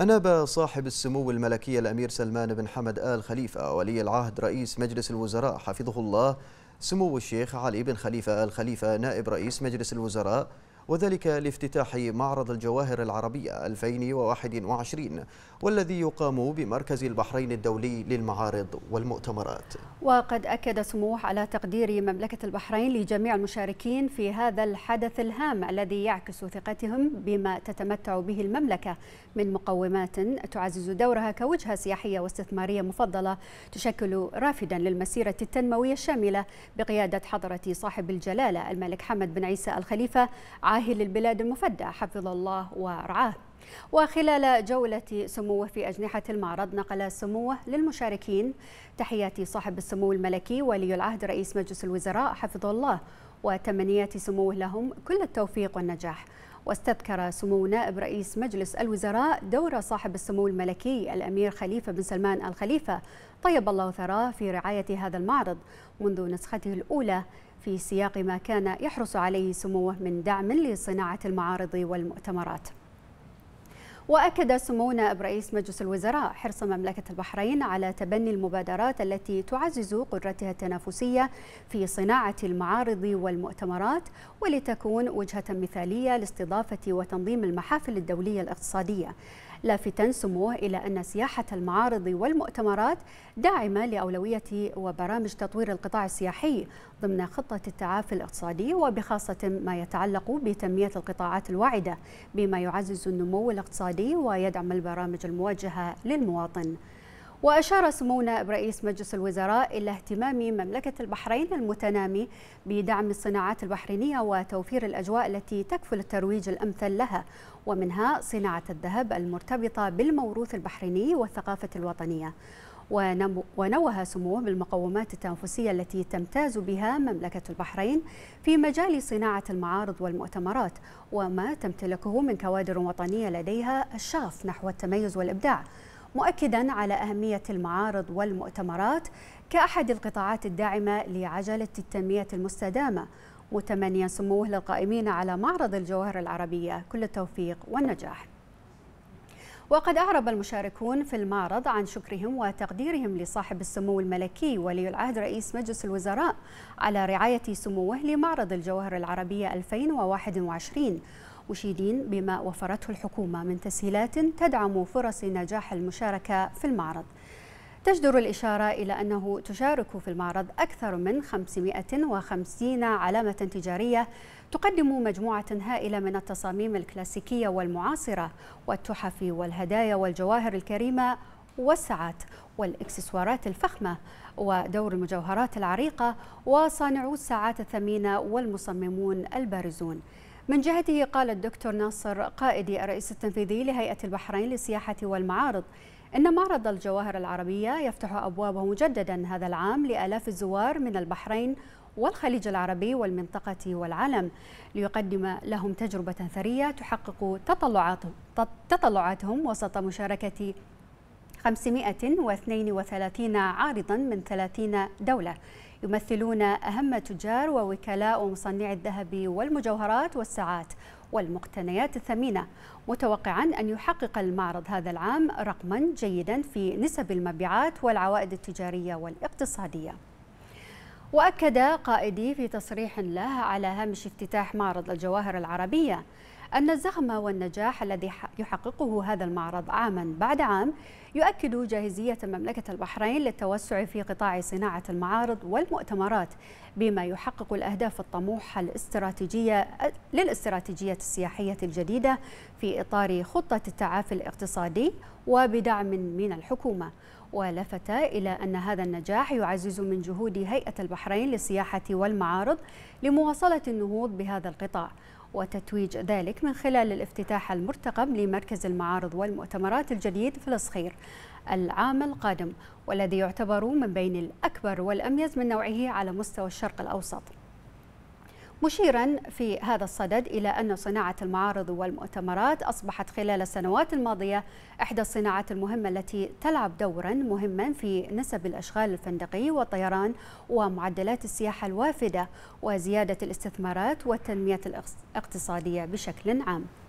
أناب صاحب السمو الملكي الأمير سلمان بن حمد آل خليفة ولي العهد رئيس مجلس الوزراء حفظه الله سمو الشيخ علي بن خليفة آل خليفة نائب رئيس مجلس الوزراء وذلك لافتتاح معرض الجواهر العربية 2021 والذي يقام بمركز البحرين الدولي للمعارض والمؤتمرات وقد أكد سموح على تقدير مملكة البحرين لجميع المشاركين في هذا الحدث الهام الذي يعكس ثقتهم بما تتمتع به المملكة من مقومات تعزز دورها كوجهة سياحية واستثمارية مفضلة تشكل رافدا للمسيرة التنموية الشاملة بقيادة حضرة صاحب الجلالة الملك حمد بن عيسى الخليفة وعاهل البلاد المفدى حفظ الله ورعاه وخلال جولة سموه في أجنحة المعرض نقل سموه للمشاركين تحيات صاحب السمو الملكي ولي العهد رئيس مجلس الوزراء حفظه الله وتمنيات سموه لهم كل التوفيق والنجاح واستذكر سمو نائب رئيس مجلس الوزراء دور صاحب السمو الملكي الأمير خليفة بن سلمان الخليفة طيب الله ثراه في رعاية هذا المعرض منذ نسخته الأولى في سياق ما كان يحرص عليه سموه من دعم لصناعة المعارض والمؤتمرات وأكد سمونا نائب رئيس مجلس الوزراء حرص مملكة البحرين على تبني المبادرات التي تعزز قدرتها التنافسية في صناعة المعارض والمؤتمرات ولتكون وجهة مثالية لاستضافة وتنظيم المحافل الدولية الاقتصادية لافتا سموه إلى أن سياحة المعارض والمؤتمرات داعمة لأولوية وبرامج تطوير القطاع السياحي ضمن خطة التعافي الاقتصادي وبخاصة ما يتعلق بتنمية القطاعات الواعدة بما يعزز النمو الاقتصادي ويدعم البرامج الموجهة للمواطن وأشار سمو نائب رئيس مجلس الوزراء إلى اهتمام مملكة البحرين المتنامي بدعم الصناعات البحرينية وتوفير الأجواء التي تكفل الترويج الأمثل لها ومنها صناعة الذهب المرتبطة بالموروث البحريني والثقافة الوطنية ونوه سموه بالمقومات التنافسية التي تمتاز بها مملكة البحرين في مجال صناعة المعارض والمؤتمرات وما تمتلكه من كوادر وطنية لديها الشغف نحو التميز والإبداع مؤكدا على أهمية المعارض والمؤتمرات كأحد القطاعات الداعمة لعجلة التنمية المستدامة متمنيا سموه للقائمين على معرض الجوهر العربية كل التوفيق والنجاح وقد أعرب المشاركون في المعرض عن شكرهم وتقديرهم لصاحب السمو الملكي ولي العهد رئيس مجلس الوزراء على رعاية سموه لمعرض الجوهر العربية 2021 مشيدين بما وفرته الحكومة من تسهيلات تدعم فرص نجاح المشاركة في المعرض تجدر الإشارة إلى أنه تشارك في المعرض أكثر من 550 علامة تجارية تقدم مجموعة هائلة من التصاميم الكلاسيكية والمعاصرة والتحف والهدايا والجواهر الكريمة والساعات والإكسسوارات الفخمة ودور المجوهرات العريقة وصانعو الساعات الثمينة والمصممون البارزون من جهته قال الدكتور ناصر قائدي الرئيس التنفيذي لهيئة البحرين للسياحة والمعارض إن معرض الجواهر العربية يفتح أبوابه مجددا هذا العام لآلاف الزوار من البحرين والخليج العربي والمنطقة والعالم ليقدم لهم تجربة ثرية تحقق تطلعاتهم, تطلعاتهم وسط مشاركة 532 عارضا من 30 دولة يمثلون أهم تجار ووكلاء ومصنعي الذهب والمجوهرات والساعات والمقتنيات الثمينة متوقعا أن يحقق المعرض هذا العام رقما جيدا في نسب المبيعات والعوائد التجارية والاقتصادية وأكد قائدي في تصريح له على هامش افتتاح معرض الجواهر العربية أن الزخم والنجاح الذي يحققه هذا المعرض عاما بعد عام يؤكد جاهزية مملكة البحرين للتوسع في قطاع صناعة المعارض والمؤتمرات بما يحقق الأهداف الطموحة الاستراتيجية للاستراتيجية السياحية الجديدة في إطار خطة التعافي الاقتصادي وبدعم من الحكومة ولفت إلى أن هذا النجاح يعزز من جهود هيئة البحرين للسياحة والمعارض لمواصلة النهوض بهذا القطاع وتتويج ذلك من خلال الافتتاح المرتقب لمركز المعارض والمؤتمرات الجديد في الصخير العام القادم والذي يعتبر من بين الأكبر والأميز من نوعه على مستوى الشرق الأوسط مشيرا في هذا الصدد إلى أن صناعة المعارض والمؤتمرات أصبحت خلال السنوات الماضية إحدى الصناعات المهمة التي تلعب دورا مهما في نسب الأشغال الفندقي والطيران ومعدلات السياحة الوافدة وزيادة الاستثمارات والتنمية الاقتصادية بشكل عام